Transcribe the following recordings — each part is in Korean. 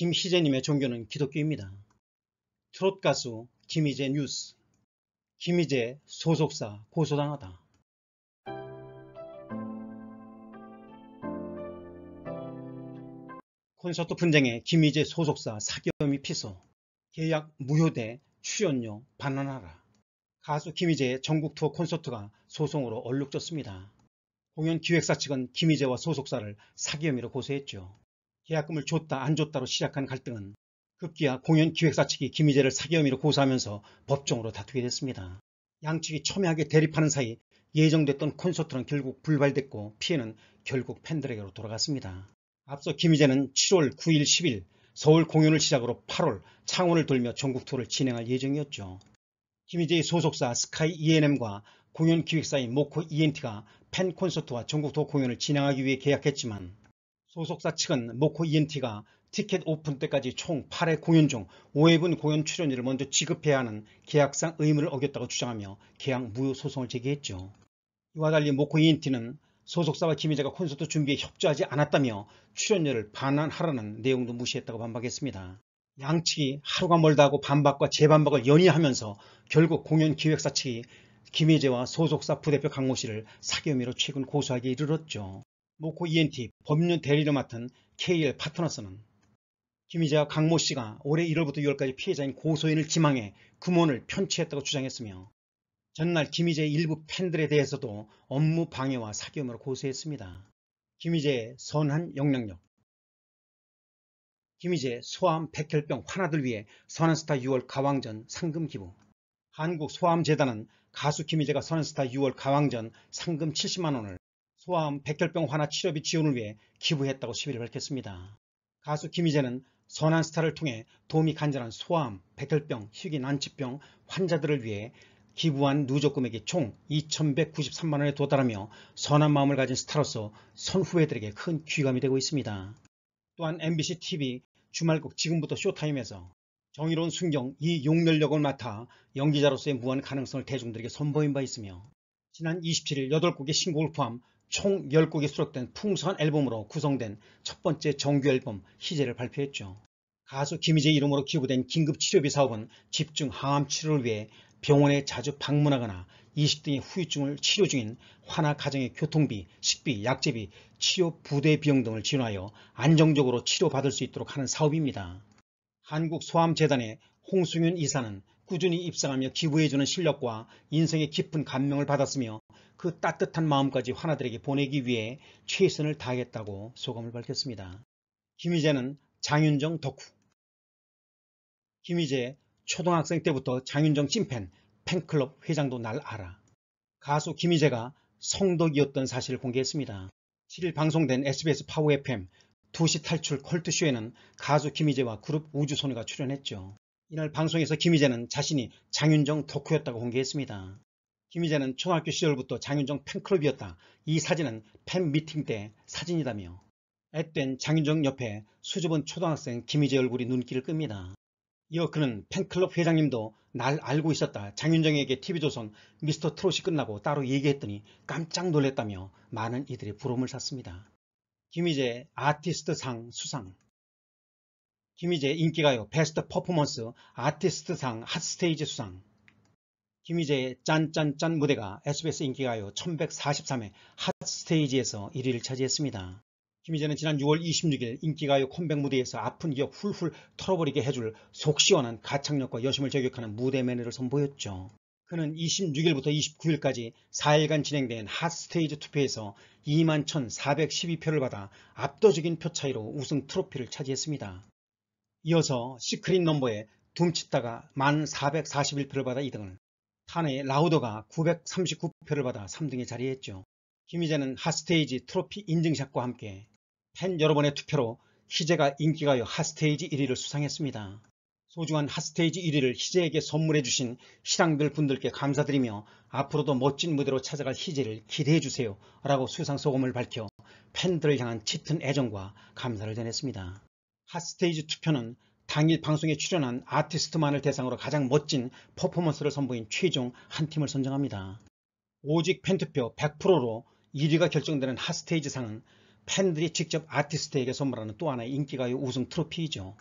김희재님의 종교는 기독교입니다. 트롯 가수 김희재 뉴스 김희재 소속사 고소당하다 콘서트 분쟁에 김희재 소속사 사기 혐의 피소 계약 무효대 출연료 반환하라 가수 김희재의 전국 투어 콘서트가 소송으로 얼룩졌습니다. 공연 기획사 측은 김희재와 소속사를 사기 혐의로 고소했죠. 계약금을 줬다 안 줬다로 시작한 갈등은 급기야 공연기획사 측이 김희재를 사기 혐의로 고소하면서 법정으로 다투게 됐습니다. 양측이 첨예하게 대립하는 사이 예정됐던 콘서트는 결국 불발됐고 피해는 결국 팬들에게로 돌아갔습니다. 앞서 김희재는 7월 9일 10일 서울 공연을 시작으로 8월 창원을 돌며 전국 투를 진행할 예정이었죠. 김희재의 소속사 스카이 E&M과 공연기획사인 모코 ENT가 팬 콘서트와 전국 투 공연을 진행하기 위해 계약했지만 소속사 측은 모코 ENT가 티켓 오픈 때까지 총 8회 공연 중 5회분 공연 출연료를 먼저 지급해야 하는 계약상 의무를 어겼다고 주장하며 계약 무효 소송을 제기했죠. 이와 달리 모코 ENT는 소속사와 김희재가 콘서트 준비에 협조하지 않았다며 출연료를 반환하라는 내용도 무시했다고 반박했습니다. 양측이 하루가 멀다 하고 반박과 재반박을 연이하면서 결국 공연 기획사 측이 김희재와 소속사 부대표 강모 씨를 사기 혐의로 최근 고소하기에 이르렀죠. 모코 ENT 법률 대리를 맡은 KL 파트너스는 김희재와 강모 씨가 올해 1월부터 6월까지 피해자인 고소인을 지망해 금원을 편취했다고 주장했으며 전날 김희재의 일부 팬들에 대해서도 업무 방해와 사기 음의로 고소했습니다. 김희재의 선한 영향력 김희재 소아암 백혈병 환아들 위해 선한스타 6월 가왕전 상금 기부 한국소아암재단은 가수 김희재가 선한스타 6월 가왕전 상금 70만원을 소아암 백혈병 환화 치료비 지원을 위해 기부했다고 시비를 밝혔습니다. 가수 김희재는 선한 스타를 통해 도움이 간절한 소아암, 백혈병, 희귀 난치병 환자들을 위해 기부한 누적 금액이 총 2,193만원에 도달하며 선한 마음을 가진 스타로서 선후배들에게 큰 귀감이 되고 있습니다. 또한 MBC TV 주말곡 지금부터 쇼타임에서 정의로운 순경 이용렬 역을 맡아 연기자로서의 무한 가능성을 대중들에게 선보인 바 있으며 지난 27일 8곡의 신곡을 포함 총 10곡이 수록된 풍성한 앨범으로 구성된 첫 번째 정규 앨범 희재를 발표했죠. 가수 김희재 이름으로 기부된 긴급치료비 사업은 집중 항암 치료를 위해 병원에 자주 방문하거나 이식 등의 후유증을 치료 중인 환아 가정의 교통비, 식비, 약제비, 치료 부대 비용 등을 지원하여 안정적으로 치료받을 수 있도록 하는 사업입니다. 한국소암재단의 홍승윤 이사는 꾸준히 입상하며 기부해주는 실력과 인생의 깊은 감명을 받았으며 그 따뜻한 마음까지 환아들에게 보내기 위해 최선을 다하겠다고 소감을 밝혔습니다. 김희재는 장윤정 덕후 김희재 초등학생 때부터 장윤정 찐팬 팬클럽 회장도 날 알아 가수 김희재가 성덕이었던 사실을 공개했습니다. 7일 방송된 SBS 파워 FM 2시 탈출 컬트쇼에는 가수 김희재와 그룹 우주소녀가 출연했죠. 이날 방송에서 김희재는 자신이 장윤정 덕후였다고 공개했습니다. 김희재는 초등학교 시절부터 장윤정 팬클럽이었다. 이 사진은 팬미팅 때 사진이다며 앳된 장윤정 옆에 수줍은 초등학생 김희재 얼굴이 눈길을 끕니다. 이어 그는 팬클럽 회장님도 날 알고 있었다. 장윤정에게 TV조선 미스터 트롯이 끝나고 따로 얘기했더니 깜짝 놀랐다며 많은 이들의 부러움을 샀습니다. 김희재 아티스트상 수상 김희재 인기가요 베스트 퍼포먼스 아티스트상 핫스테이지 수상 김희재의 짠짠짠 무대가 SBS 인기가요 1143회 핫스테이지에서 1위를 차지했습니다. 김희재는 지난 6월 26일 인기가요 컴백 무대에서 아픈 기억 훌훌 털어버리게 해줄 속시원한 가창력과 여심을 저격하는 무대 매너를 선보였죠. 그는 26일부터 29일까지 4일간 진행된 핫스테이지 투표에서 21,412표를 받아 압도적인 표 차이로 우승 트로피를 차지했습니다. 이어서 시크릿 넘버에둠칫다가 1441표를 받아 2등을 탄의 라우더가 939표를 받아 3등에 자리했죠. 김희재는 핫스테이지 트로피 인증샷과 함께 팬 여러분의 투표로 희재가 인기가요 핫스테이지 1위를 수상했습니다. 소중한 핫스테이지 1위를 희재에게 선물해주신 시랑들 분들께 감사드리며 앞으로도 멋진 무대로 찾아갈 희재를 기대해주세요 라고 수상 소감을 밝혀 팬들을 향한 짙은 애정과 감사를 전했습니다. 핫스테이지 투표는 당일 방송에 출연한 아티스트만을 대상으로 가장 멋진 퍼포먼스를 선보인 최종 한 팀을 선정합니다. 오직 팬투표 100%로 1위가 결정되는 핫스테이지상은 팬들이 직접 아티스트에게 선물하는 또 하나의 인기가요 우승 트로피이죠.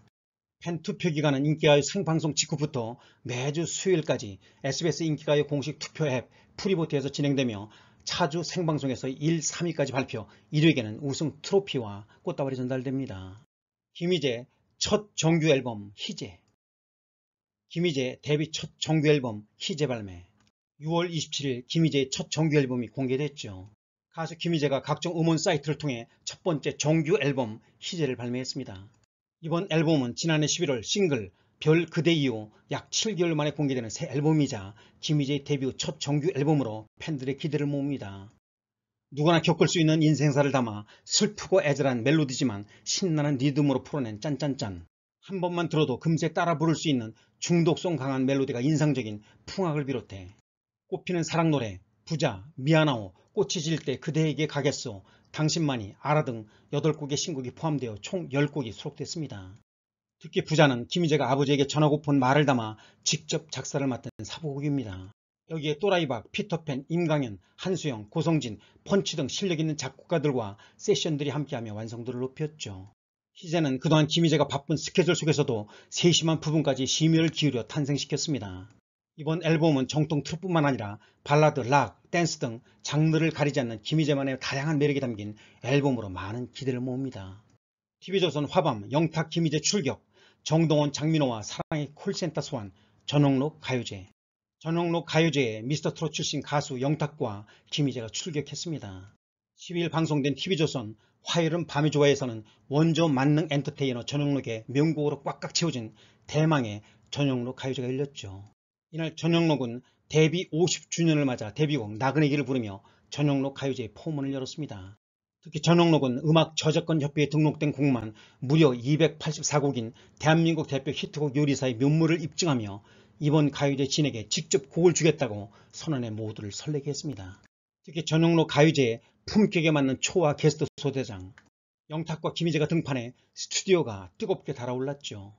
팬투표 기간은 인기가요 생방송 직후부터 매주 수요일까지 SBS 인기가요 공식 투표 앱 프리보트에서 진행되며 차주 생방송에서 1, 3위까지 발표 1위에게는 우승 트로피와 꽃다발이 전달됩니다. 김희재 첫 정규 앨범 희재 김희재 데뷔 첫 정규 앨범 희재 발매 6월 27일 김희재의 첫 정규 앨범이 공개됐죠. 가수 김희재가 각종 음원 사이트를 통해 첫 번째 정규 앨범 희재를 발매했습니다. 이번 앨범은 지난해 11월 싱글 별 그대 이후 약 7개월 만에 공개되는 새 앨범이자 김희재의 데뷔 첫 정규 앨범으로 팬들의 기대를 모읍니다. 누구나 겪을 수 있는 인생사를 담아 슬프고 애절한 멜로디지만 신나는 리듬으로 풀어낸 짠짠짠. 한 번만 들어도 금세 따라 부를 수 있는 중독성 강한 멜로디가 인상적인 풍악을 비롯해 꽃피는 사랑 노래, 부자, 미안하오, 꽃이 질 때 그대에게 가겠소, 당신만이 알아 등 8곡의 신곡이 포함되어 총 10곡이 수록됐습니다. 특히 부자는 김희재가 아버지에게 전하고픈 말을 담아 직접 작사를 맡은 사부곡입니다. 여기에 또라이박, 피터팬, 임강현, 한수영, 고성진, 펀치 등 실력 있는 작곡가들과 세션들이 함께하며 완성도를 높였죠. 희재는 그동안 김희재가 바쁜 스케줄 속에서도 세심한 부분까지 심혈을 기울여 탄생시켰습니다. 이번 앨범은 정통 트로뿐만 아니라 발라드, 락, 댄스 등 장르를 가리지 않는 김희재만의 다양한 매력이 담긴 앨범으로 많은 기대를 모읍니다. TV조선 화밤, 영탁 김희재 출격, 정동원 장민호와 사랑의 콜센터 소환, 전홍록 가요제 전영록 가요제에 미스터트롯 출신 가수 영탁과 김희재가 출격했습니다. 1 2일 방송된 TV조선 화요일은 밤이 좋아에서는 원조 만능 엔터테이너 전영록의 명곡으로 꽉꽉 채워진 대망의 전영록 가요제가 열렸죠. 이날 전영록은 데뷔 50주년을 맞아 데뷔곡 나그네 기를 부르며 전영록 가요제의 포문을 열었습니다. 특히 전영록은 음악 저작권 협회에 등록된 곡만 무려 284곡인 대한민국 대표 히트곡 요리사의 면모를 입증하며 이번 가요제 진에게 직접 곡을 주겠다고 선언해 모두를 설레게 했습니다. 특히 전영로 가요제의 품격에 맞는 초와 게스트 소대장, 영탁과 김희재가 등판해 스튜디오가 뜨겁게 달아올랐죠.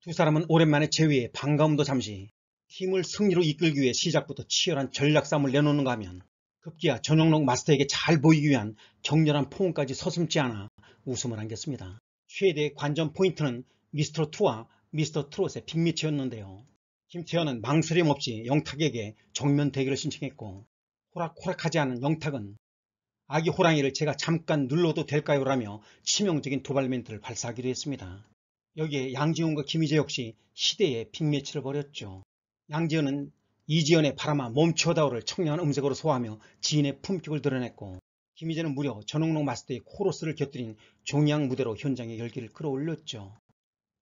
두 사람은 오랜만에 재위해 반가움도 잠시 팀을 승리로 이끌기 위해 시작부터 치열한 전략 싸움을 내놓는가 하면 급기야 전영록 마스터에게 잘 보이기 위한 격렬한 포옹까지 서슴지 않아 웃음을 안겼습니다. 최대의 관전 포인트는 미스터 투와 미스터 트롯의 빅미치였는데요. 김태현은 망설임 없이 영탁에게 정면 대결을 신청했고 호락호락하지 않은 영탁은 아기 호랑이를 제가 잠깐 눌러도 될까요? 라며 치명적인 도발 멘트를 발사하기로 했습니다. 여기에 양지훈과 김희재 역시 시대의 빅매치를 벌였죠. 양지훈은 이지연의 바람아 멈춰다오를 청량한 음색으로 소화하며 지인의 품격을 드러냈고 김희재는 무려 전홍록 마스터의 코러스를 곁들인 종양 무대로 현장의 열기를 끌어올렸죠.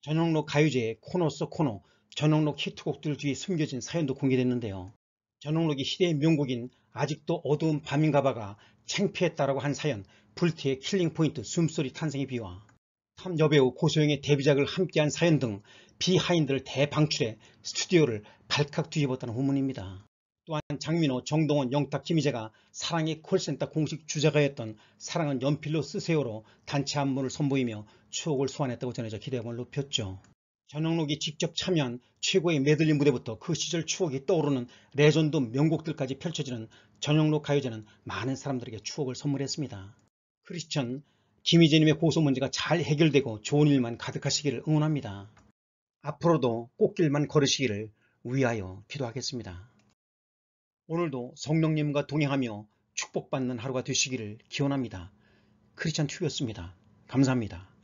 전홍록 가요제의 코너 스 코너 전홍록 히트곡들 뒤에 숨겨진 사연도 공개됐는데요. 전홍록이 시대의 명곡인 아직도 어두운 밤인가봐가 창피했다라고 한 사연, 불티의 킬링 포인트 숨소리 탄생에 비와 탐 여배우 고소영의 데뷔작을 함께한 사연 등 비하인드를 대방출해 스튜디오를 발칵 뒤집었다는 후문입니다. 또한 장민호, 정동원, 영탁, 김희재가 사랑의 콜센터 공식 주자가였던 사랑은 연필로 쓰세요로 단체 안무를 선보이며 추억을 소환했다고 전해져 기대감을 높였죠. 전영록이 직접 참여한 최고의 메들리 무대부터 그 시절 추억이 떠오르는 레전드 명곡들까지 펼쳐지는 전영록 가요제는 많은 사람들에게 추억을 선물했습니다. 크리스천, 김희재님의 고소 문제가 잘 해결되고 좋은 일만 가득하시기를 응원합니다. 앞으로도 꽃길만 걸으시기를 위하여 기도하겠습니다. 오늘도 성령님과 동행하며 축복받는 하루가 되시기를 기원합니다. 크리스천 튜브였습니다. 감사합니다.